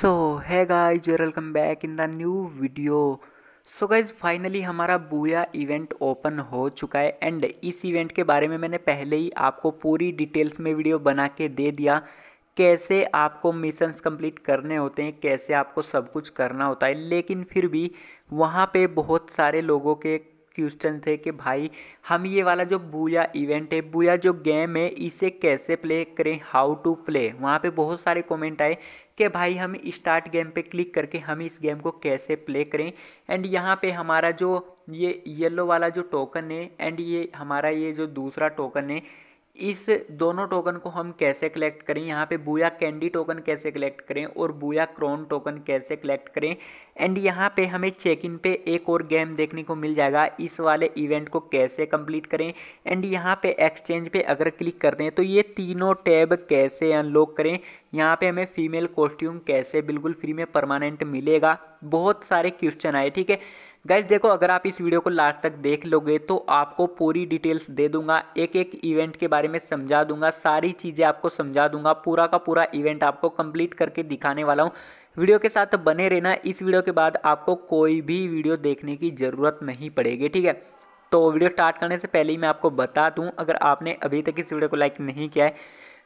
सो है guys welcome back in the new video so guys finally हमारा Booyah event open हो चुका है एंड इस इवेंट के बारे में मैंने पहले ही आपको पूरी डिटेल्स में वीडियो बना के दे दिया कैसे आपको मिशंस कंप्लीट करने होते हैं कैसे आपको सब कुछ करना होता है लेकिन फिर भी वहाँ पे बहुत सारे लोगों के क्वेश्चन थे कि भाई हम ये वाला जो बूया इवेंट है बूया जो गेम है इसे कैसे प्ले करें हाउ टू प्ले वहाँ पे बहुत सारे कमेंट आए कि भाई हम स्टार्ट गेम पे क्लिक करके हम इस गेम को कैसे प्ले करें एंड यहाँ पे हमारा जो ये येलो वाला जो टोकन है एंड ये हमारा ये जो दूसरा टोकन है इस दोनों टोकन को हम कैसे कलेक्ट करें यहाँ पे बूया कैंडी टोकन कैसे कलेक्ट करें और बूया क्रोन टोकन कैसे कलेक्ट करें एंड यहाँ पे हमें चेक इन पे एक और गेम देखने को मिल जाएगा इस वाले इवेंट को कैसे कंप्लीट करें एंड यहाँ पे एक्सचेंज पे अगर क्लिक कर दें तो ये तीनों टैब कैसे अनलॉक करें यहाँ पे हमें फीमेल कॉस्ट्यूम कैसे बिल्कुल फ्री में परमानेंट मिलेगा बहुत सारे क्वेश्चन आए ठीक है गैस देखो अगर आप इस वीडियो को लास्ट तक देख लोगे तो आपको पूरी डिटेल्स दे दूंगा एक एक इवेंट के बारे में समझा दूंगा सारी चीज़ें आपको समझा दूंगा पूरा का पूरा इवेंट आपको कंप्लीट करके दिखाने वाला हूँ वीडियो के साथ बने रहना इस वीडियो के बाद आपको कोई भी वीडियो देखने की ज़रूरत नहीं पड़ेगी ठीक है तो वीडियो स्टार्ट करने से पहले ही मैं आपको बता दूँ अगर आपने अभी तक इस वीडियो को लाइक नहीं किया है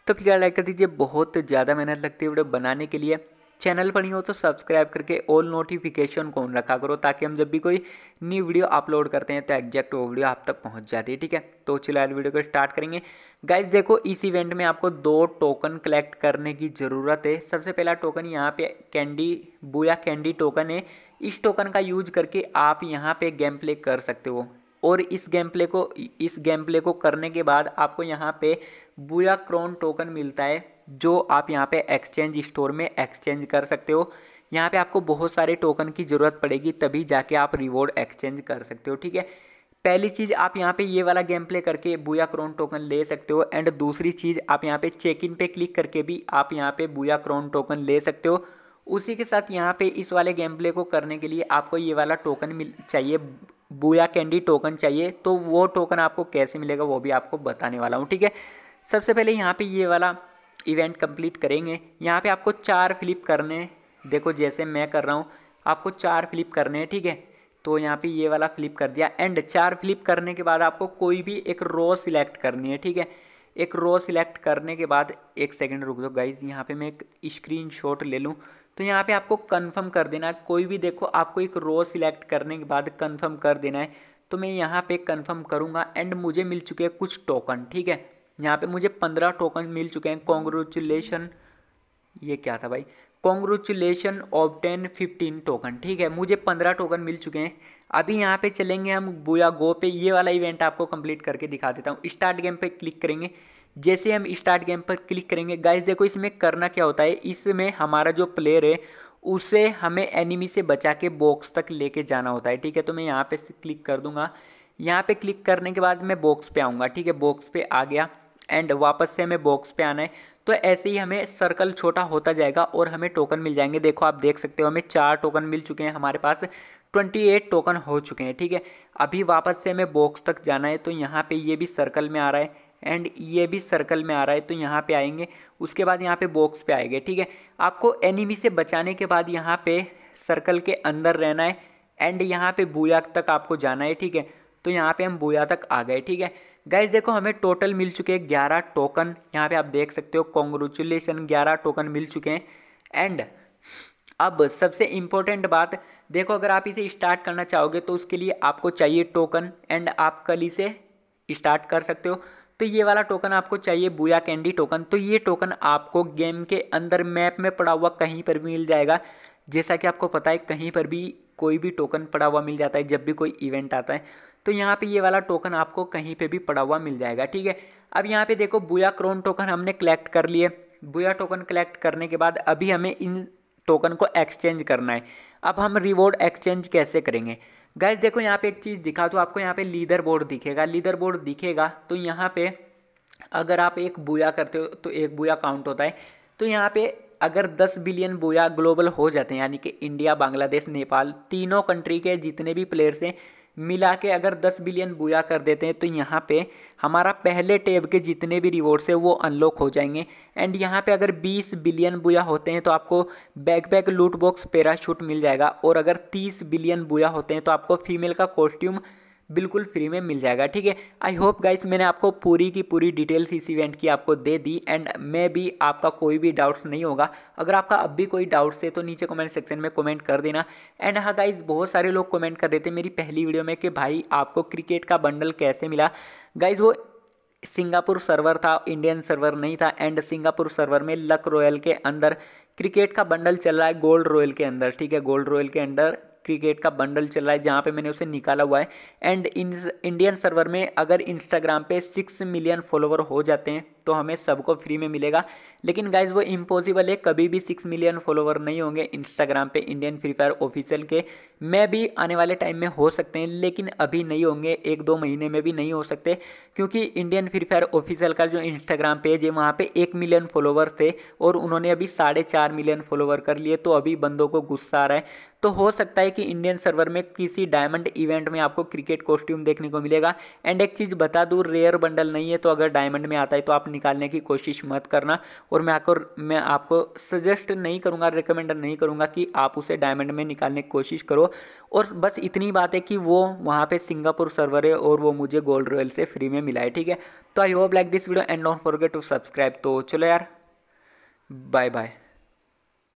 तो फिर लाइक कर दीजिए बहुत ज़्यादा मेहनत लगती है वीडियो बनाने के लिए चैनल पर नहीं हो तो सब्सक्राइब करके ऑल नोटिफिकेशन को ऑन रखा करो ताकि हम जब भी कोई न्यू वीडियो अपलोड करते हैं तो एग्जैक्ट वो वीडियो आप तक पहुंच जाती है ठीक है तो चिलहाल वीडियो को स्टार्ट करेंगे गाइज देखो इस इवेंट में आपको दो टोकन कलेक्ट करने की ज़रूरत है सबसे पहला टोकन यहाँ पे कैंडी बुया कैंडी टोकन है इस टोकन का यूज करके आप यहाँ पर गेम प्ले कर सकते हो और इस गेम प्ले को इस गेम प्ले को करने के बाद आपको यहाँ पे बुया क्रोन टोकन मिलता है जो आप यहाँ पे एक्सचेंज स्टोर में एक्सचेंज कर सकते हो यहाँ पे आपको बहुत सारे टोकन की ज़रूरत पड़ेगी तभी जाके आप रिवॉर्ड एक्सचेंज कर सकते हो ठीक है पहली चीज़ आप यहाँ पे ये वाला गेम प्ले करके बुया क्रोन टोकन ले सकते हो एंड दूसरी चीज़ आप यहाँ पे चेक इन पे क्लिक करके भी आप यहाँ पे बुया क्रोन टोकन ले सकते हो उसी के साथ यहाँ पे इस वाले गेम प्ले को करने के लिए आपको ये वाला टोकन मिल चाहिए बुया कैंडी टोकन चाहिए तो वो टोकन आपको कैसे मिलेगा वो भी आपको बताने वाला हूँ ठीक है सबसे पहले यहाँ पर ये वाला इवेंट कंप्लीट करेंगे यहाँ पे आपको चार फ्लिप करने देखो जैसे मैं कर रहा हूँ आपको चार फ्लिप करने हैं ठीक है तो यहाँ पे ये वाला फ्लिप कर दिया एंड चार फ्लिप करने के बाद आपको कोई भी एक रो सिलेक्ट करनी है ठीक है एक रो सिलेक्ट करने के बाद एक सेकंड रुक दो गाइज यहाँ पे मैं एक स्क्रीन शॉट ले लूँ तो यहाँ पे आपको कंफर्म कर देना है कोई भी देखो आपको एक रो सिलेक्ट करने के बाद कंफर्म कर देना है तो मैं यहाँ पे कंफर्म करूँगा एंड मुझे मिल चुके हैं कुछ टोकन ठीक है यहाँ पे मुझे पंद्रह टोकन मिल चुके हैं कॉन्ग्रेचुलेशन ये क्या था भाई ऑफ टेन फिफ्टीन टोकन ठीक है मुझे पंद्रह टोकन मिल चुके हैं अभी यहाँ पे चलेंगे हम बोया गो पे ये वाला इवेंट आपको कंप्लीट करके दिखा देता हूँ स्टार्ट गेम पे क्लिक करेंगे जैसे हम स्टार्ट गेम पर क्लिक करेंगे गाइस देखो इसमें करना क्या होता है इसमें हमारा जो प्लेयर है उसे हमें एनिमी से बचा के बॉक्स तक लेके जाना होता है ठीक है तो मैं यहाँ पे क्लिक कर दूंगा यहाँ पे क्लिक करने के बाद मैं बॉक्स पे आऊँगा ठीक है बॉक्स पे आ गया एंड वापस से हमें बॉक्स पे आना है तो ऐसे ही हमें सर्कल छोटा होता जाएगा और हमें टोकन मिल जाएंगे देखो आप देख सकते हो हमें चार टोकन मिल चुके हैं हमारे पास ट्वेंटी एट टोकन हो चुके हैं ठीक है अभी वापस से हमें बॉक्स तक जाना है तो यहाँ पे ये भी सर्कल में आ रहा है एंड ये भी सर्कल में आ रहा है तो यहाँ पे आएंगे उसके बाद यहाँ पे बॉक्स पे आएंगे ठीक है आपको एनिमी से बचाने के बाद यहाँ पे सर्कल के अंदर रहना है एंड यहाँ पे बुयाक तक आपको जाना है ठीक है तो यहाँ पे हम बोया तक आ गए ठीक है गाइज देखो हमें टोटल मिल चुके हैं ग्यारह टोकन यहाँ पे आप देख सकते हो कॉन्ग्रेचुलेसन ग्यारह टोकन मिल चुके हैं एंड अब सबसे इम्पोर्टेंट बात देखो अगर आप इसे स्टार्ट करना चाहोगे तो उसके लिए आपको चाहिए टोकन एंड आप कल इसे स्टार्ट कर सकते हो तो ये वाला टोकन आपको चाहिए बुया कैंडी टोकन तो ये टोकन आपको गेम के अंदर मैप में पड़ा हुआ कहीं पर भी मिल जाएगा जैसा कि आपको पता है कहीं पर भी कोई भी टोकन पड़ा हुआ मिल जाता है जब भी कोई इवेंट आता है तो यहाँ पे ये वाला टोकन आपको कहीं पे भी पड़ा हुआ मिल जाएगा ठीक है अब यहाँ पे देखो बुया क्रोन टोकन हमने कलेक्ट कर लिए बुया टोकन कलेक्ट करने के बाद अभी हमें इन टोकन को एक्सचेंज करना है अब हम रिवॉर्ड एक्सचेंज कैसे करेंगे गैस देखो यहाँ पे एक चीज़ दिखा तो आपको यहाँ पे लीडर बोर्ड दिखेगा लीडर बोर्ड दिखेगा तो यहाँ पे अगर आप एक बुया करते हो तो एक बुया काउंट होता है तो यहाँ पे अगर 10 बिलियन बुया ग्लोबल हो जाते हैं यानी कि इंडिया बांग्लादेश नेपाल तीनों कंट्री के जितने भी प्लेयर्स हैं मिला के अगर दस बिलियन बुरा कर देते हैं तो यहाँ पे हमारा पहले टेब के जितने भी रिवॉर्ड्स है वो अनलॉक हो जाएंगे एंड यहाँ पे अगर 20 बिलियन बुया होते हैं तो आपको backpack loot box parachute मिल जाएगा और अगर 30 बिलियन बुया होते हैं तो आपको फीमेल का कॉस्ट्यूम बिल्कुल फ्री में मिल जाएगा ठीक है आई होप गाइस मैंने आपको पूरी की पूरी डिटेल्स इस इवेंट की आपको दे दी एंड मैं भी आपका कोई भी डाउट्स नहीं होगा अगर आपका अब भी कोई डाउट्स है तो नीचे कमेंट सेक्शन में कमेंट कर देना एंड हाँ गाइस बहुत सारे लोग कमेंट कर देते मेरी पहली वीडियो में कि भाई आपको क्रिकेट का बंडल कैसे मिला गाइज वो सिंगापुर सर्वर था इंडियन सर्वर नहीं था एंड सिंगापुर सर्वर में लक रॉयल के अंदर क्रिकेट का बंडल चल रहा है गोल्ड रॉयल के अंदर ठीक है गोल्ड रॉयल के अंदर क्रिकेट का बंडल चल रहा है जहाँ पे मैंने उसे निकाला हुआ है एंड इन इंडियन सर्वर में अगर इंस्टाग्राम पे सिक्स मिलियन फॉलोवर हो जाते हैं तो हमें सबको फ्री में मिलेगा लेकिन गाइज वो इम्पॉसिबल है कभी भी सिक्स मिलियन फॉलोवर नहीं होंगे इंस्टाग्राम पे इंडियन फ्री फायर ऑफिशियल के मैं भी आने वाले टाइम में हो सकते हैं लेकिन अभी नहीं होंगे एक दो महीने में भी नहीं हो सकते क्योंकि इंडियन फ्री फायर ऑफिशियल का जो इंस्टाग्राम पेज है वहाँ पर पे एक मिलियन फॉलोवर थे और उन्होंने अभी साढ़े चार मिलियन फॉलोवर कर लिए तो अभी बंदों को गुस्सा आ रहा है तो हो सकता है कि इंडियन सर्वर में किसी डायमंड इवेंट में आपको क्रिकेट कॉस्ट्यूम देखने को मिलेगा एंड एक चीज़ बता दूँ रेयर बंडल नहीं है तो अगर डायमंड में आता है तो आप निकालने की कोशिश मत करना और मैं आपको मैं आपको सजेस्ट नहीं करूँगा रिकमेंड नहीं करूँगा कि आप उसे डायमंड में निकालने की कोशिश करो और बस इतनी बात है कि वो वहाँ पर सिंगापुर सर्वर है और वो मुझे गोल्ड रॉयल से फ्री में मिला है ठीक है तो I hope like this video and don't forget to subscribe तो चलो यार बाय बाय